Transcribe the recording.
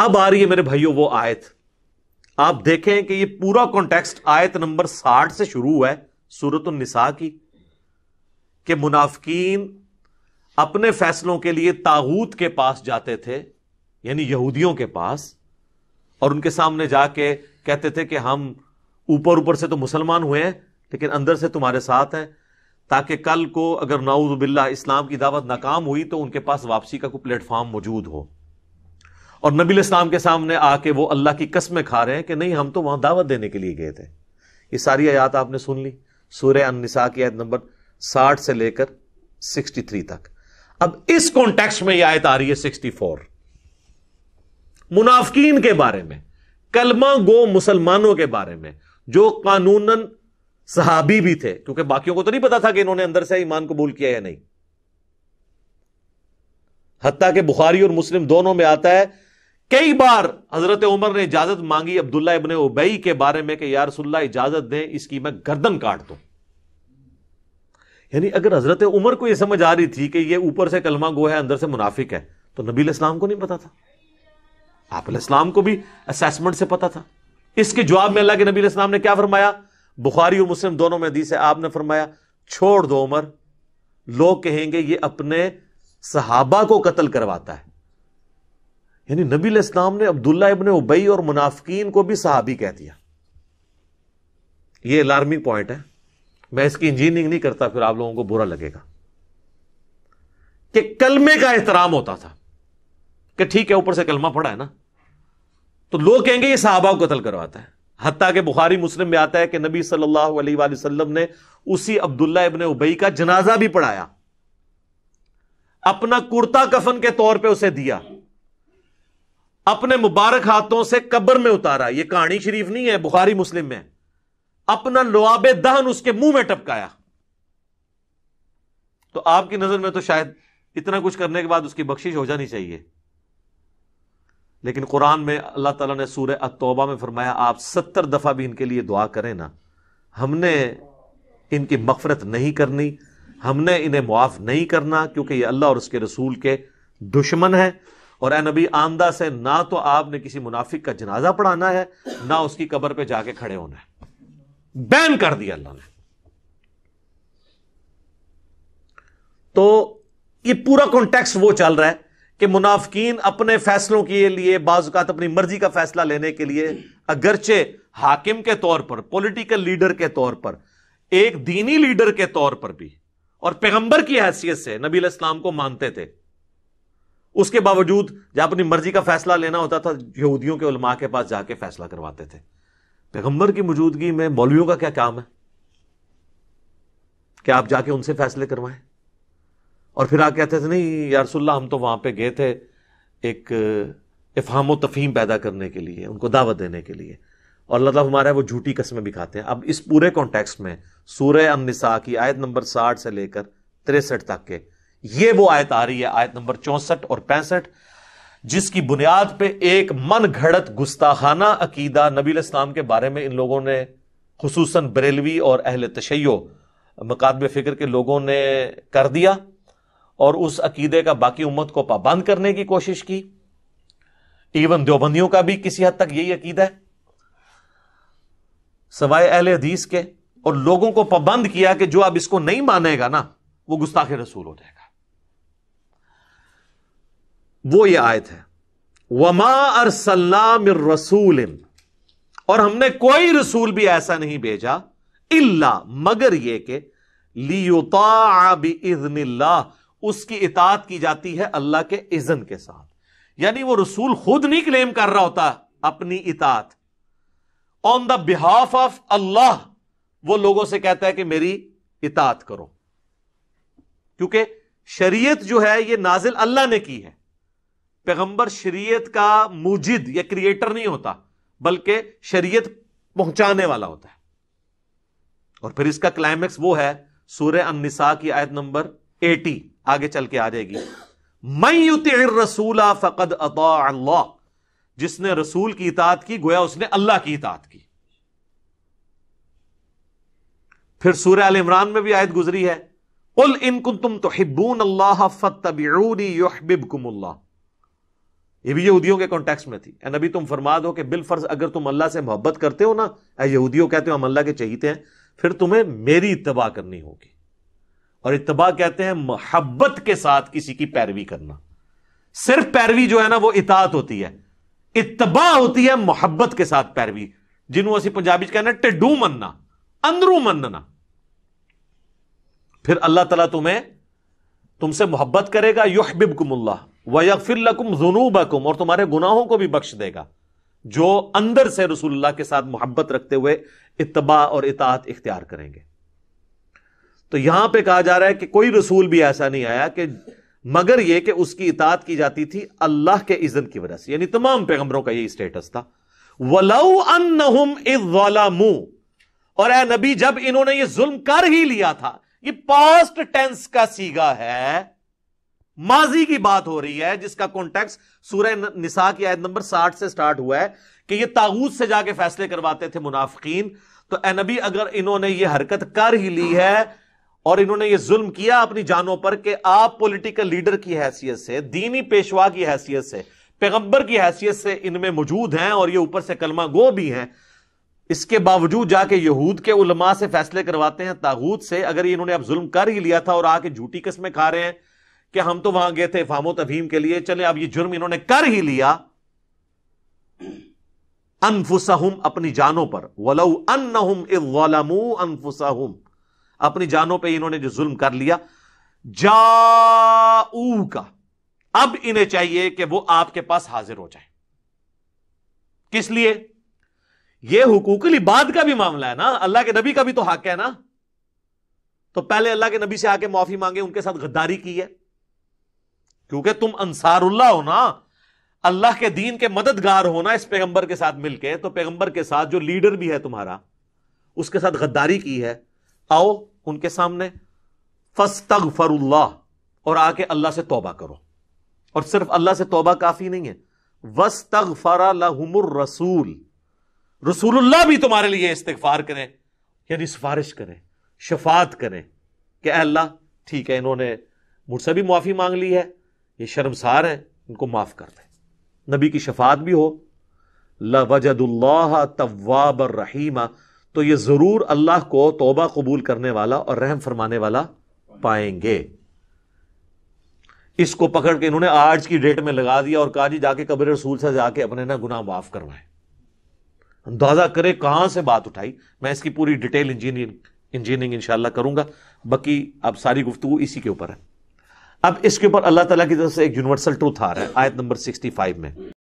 अब आ रही है मेरे भाइयों वो आयत आप देखें कि ये पूरा कॉन्टेक्स्ट आयत नंबर साठ से शुरू हुआ है सूरत निसा की कि मुनाफिकीन अपने फैसलों के लिए ताहूत के पास जाते थे यानी यहूदियों के पास और उनके सामने जाके कहते थे कि हम ऊपर ऊपर से तो मुसलमान हुए हैं लेकिन अंदर से तुम्हारे साथ हैं ताकि कल को अगर नाउज बिल्ला इस्लाम की दावत नाकाम हुई तो उनके पास वापसी का कोई प्लेटफॉर्म मौजूद हो और नबी इस्लाम के सामने आके वो अल्लाह की कस्में खा रहे हैं कि नहीं हम तो वहां दावत देने के लिए गए थे ये सारी आयात आपने सुन ली सूर्य अनसा की आयत नंबर साठ से लेकर सिक्सटी थ्री तक अब इस कॉन्टेक्स्ट में यह आयत आ रही है सिक्सटी फोर मुनाफकीन के बारे में कलमा गो मुसलमानों के बारे में जो कानून सहाबी भी थे क्योंकि बाकियों को तो नहीं पता था कि इन्होंने अंदर से ईमान कबूल किया या नहीं हत्या के बुखारी और मुस्लिम दोनों में आता है कई बार हजरत उमर ने इजाजत मांगी अब्दुल्ला इबन उबई के बारे में कि यार रसुल्ला इजाजत दें इसकी मैं गर्दन काट दू यानी अगर हजरत उमर को यह समझ आ रही थी कि यह ऊपर से कलमा गो है अंदर से मुनाफिक है तो नबी इस्लाम को नहीं पता था आप इस्लाम को भी असैसमेंट से पता था इसके जवाब में अल्लाह के नबी इस्लाम ने क्या फरमाया बुखारी और मुस्लिम दोनों में दी से आपने फरमाया छोड़ दो उमर लोग कहेंगे ये अपने सहाबा को कत्ल करवाता है यानी नबी इस्लाम ने अब्दुल्ला इबन उबई और मुनाफकीन को भी सहाबी कह दिया ये अलार्मिंग पॉइंट है मैं इसकी इंजीनियरिंग नहीं करता फिर आप लोगों को बुरा लगेगा कि कलमे का एहतराम होता था कि ठीक है ऊपर से कलमा पड़ा है ना तो लोग कहेंगे ये साहबा को कतल करवाता है हत्या के बुखारी मुस्लिम में आता है कि नबी सल्लल्लाहु अलैहि वसल्लम ने उसी अब्दुल्ला इबन उबई का जनाजा भी पढ़ाया अपना कुर्ता कफन के तौर पे उसे दिया अपने मुबारक हाथों से कब्र में उतारा यह कहानी शरीफ नहीं है बुखारी मुस्लिम में अपना लोआब दहन उसके मुंह में टपकाया तो आपकी नजर में तो शायद इतना कुछ करने के बाद उसकी बख्शिश हो जानी चाहिए लेकिन कुरान में अल्लाह ताला ने सूर्य अतौबा में फरमाया आप सत्तर दफा भी इनके लिए दुआ करें ना हमने इनकी मफरत नहीं करनी हमने इन्हें मुआफ नहीं करना क्योंकि ये अल्लाह और उसके रसूल के दुश्मन है और ए नबी आमदा से ना तो आपने किसी मुनाफिक का जनाजा पढ़ाना है ना उसकी कबर पर जाके खड़े होना है बैन कर दिया अल्लाह ने तो ये पूरा कॉन्टेक्स वो चल रहा है कि मुनाफिकीन अपने फैसलों के लिए बाजुकात अपनी मर्जी का फैसला लेने के लिए अगरचे हाकिम के तौर पर पोलिटिकल लीडर के तौर पर एक दीनी लीडर के तौर पर भी और पैगंबर की हैसियत से नबी इस्लाम को मानते थे उसके बावजूद जब अपनी मर्जी का फैसला लेना होता था यहूदियों के उलमा के पास जाके फैसला करवाते थे पैगंबर की मौजूदगी में मौलवियों का क्या काम है क्या आप जाके उनसे फैसले करवाएं और फिर आप कहते थे नहीं यारसोल्ला हम तो वहां पर गए थे एक इफाम तफीम पैदा करने के लिए उनको दावत देने के लिए और अल्लाह हमारा वो झूठी कस्में भी खाते हैं अब इस पूरे कॉन्टेक्स्ट में सूर्य अनसा की आयत नंबर साठ से लेकर तिरसठ तक के ये वो आयत आ रही है आयत नंबर चौंसठ और पैंसठ जिसकी बुनियाद पे एक मन घड़त गुस्ताखाना अकीदा नबी इस्लाम के बारे में इन लोगों ने खसूस बरेलवी और अहल तशैयो मकातब फ़िक्र के लोगों ने कर दिया और उस अकीदे का बाकी उम्मत को पाबंद करने की कोशिश की इवन देवबंदियों का भी किसी हद तक यही अकीदा है सवाए अहल हदीस के और लोगों को पाबंद किया कि जो अब इसको नहीं मानेगा ना वो गुस्ताख रसूल हो जाएगा वो ये आयत है वमा अरसलाम रसूल और हमने कोई रसूल भी ऐसा नहीं भेजा इल्ला मगर यह के लियोता उसकी इतात की जाती है अल्लाह के इजन के साथ यानी वो रसूल खुद नहीं क्लेम कर रहा होता अपनी इतात ऑन द बिहाफ ऑफ अल्लाह वो लोगों से कहता है कि मेरी इतात करो क्योंकि शरीयत जो है ये नाजिल अल्लाह ने की है पैगंबर शरीयत का मुजिद या क्रिएटर नहीं होता बल्कि शरीयत पहुंचाने वाला होता है और फिर इसका क्लाइमेक्स वो है सूर्य अनसा की आयत नंबर एटी आगे चल के आ जाएगी मई रसूला फकद अल्लाह जिसने रसूल की इतात की गोया उसने अल्लाह की इतात की फिर सूर्य अल इमरान में भी आयत गुजरी है उल इनकुन तुम तो हिब्बून अल्लाह फतबी ये भी यहूदियों के कॉन्टेक्स्ट में थी एन अभी तुम फरमा दो कि फर्ज अगर तुम अल्लाह से मोहब्बत करते हो ना यहूदियों कहते हो हम अल्लाह के चहीते हैं फिर तुम्हें मेरी इतबा करनी होगी और इतबा कहते हैं मोहब्बत के साथ किसी की पैरवी करना सिर्फ पैरवी जो है ना वो इतात होती है इतबा होती है मोहब्बत के साथ पैरवी जिन्हों असं पंजाबी कहना टिडू मनना अंदरू मनना फिर अल्लाह तला तुम्हें तुमसे मोहब्बत करेगा युहबिबकुमुल्लाह वयफिर लकुम जुनूबकुम और तुम्हारे गुनाहों को भी बख्श देगा जो अंदर से रसुल्ला के साथ मोहब्बत रखते हुए इतबा और इतात इख्तियार करेंगे तो यहां पर कहा जा रहा है कि कोई रसूल भी ऐसा नहीं आया कि मगर यह कि उसकी इतात की जाती थी अल्लाह के इज्जत की वजह से यानी तमाम पैगंबरों का यही स्टेटस था वलऊ अन्नहुम और ए नबी जब इन्होंने ये जुल्म कर ही लिया था यह पास्ट टेंस का सीगा है माजी की बात हो रही है जिसका कॉन्टेक्स सूर्य निशा की आयत नंबर साठ से स्टार्ट हुआ है कि ये तागूत से जाके फैसले करवाते थे मुनाफिकीन तो एनबी अगर इन्होंने ये हरकत कर ही ली है और इन्होंने ये जुल्म किया अपनी जानों पर कि आप पॉलिटिकल लीडर की हैसियत से दीनी पेशवा की हैसियत से पैगंबर की हैसियत से इनमें मौजूद हैं और ये ऊपर से कलमा गो भी हैं इसके बावजूद जाके यहूद के उलमा से फैसले करवाते हैं तागूत से अगर इन्होंने अब जुल्म कर ही लिया था और आके झूठी कस्में खा रहे हैं कि हम तो वहां गए थे फामो तफीम के लिए चले अब ये जुर्म इन्होंने कर ही लिया अनफुसहुम अपनी जानों पर वलऊ अन्नहुम इलामू अनफुसहुम अपनी जानों पर इन्होंने जो जुल्म कर लिया जाऊ का अब इन्हें चाहिए कि वो आपके पास हाजिर हो जाए किस लिए ये हुकूकली बाद का भी मामला है ना अल्लाह के नबी का भी तो हक है ना तो पहले अल्लाह के नबी से आके माफी मांगे उनके साथ गद्दारी की है क्योंकि तुम अंसारुल्ला हो ना अल्लाह के दीन के मददगार हो ना इस पैगंबर के साथ मिलके तो पैगंबर के साथ जो लीडर भी है तुम्हारा उसके साथ गद्दारी की है आओ उनके सामने फस्तग और आके अल्लाह से तोबा करो और सिर्फ अल्लाह से तोबा काफी नहीं है वस्तग फरा लहमुर रसूल रसूलुल्लाह भी तुम्हारे लिए इस्तफार करें यानी सिफारिश करें शफात करें कि अल्लाह ठीक है इन्होंने मुझसे भी मुआफ़ी मांग ली है ये शर्मसार हैं इनको माफ़ कर दें नबी की शफात भी हो ल वजदुल्ला तवाब रहीमा तो ये ज़रूर अल्लाह को तोबा कबूल करने वाला और रहम फरमाने वाला पाएंगे इसको पकड़ के इन्होंने आज की डेट में लगा दिया और कहा जाके कब्र रसूल से जाके अपने ना गुना माफ करवाए अंदाजा करे कहां से बात उठाई मैं इसकी पूरी डिटेल इंजीनियरिंग इंजीनियरिंग इंशाला करूंगा बाकी अब सारी गुफ्तु इसी के ऊपर है अब इसके ऊपर अल्लाह तला की तरफ से एक यूनिवर्सल ट्रूथ आ रहा है आयत नंबर सिक्सटी फाइव में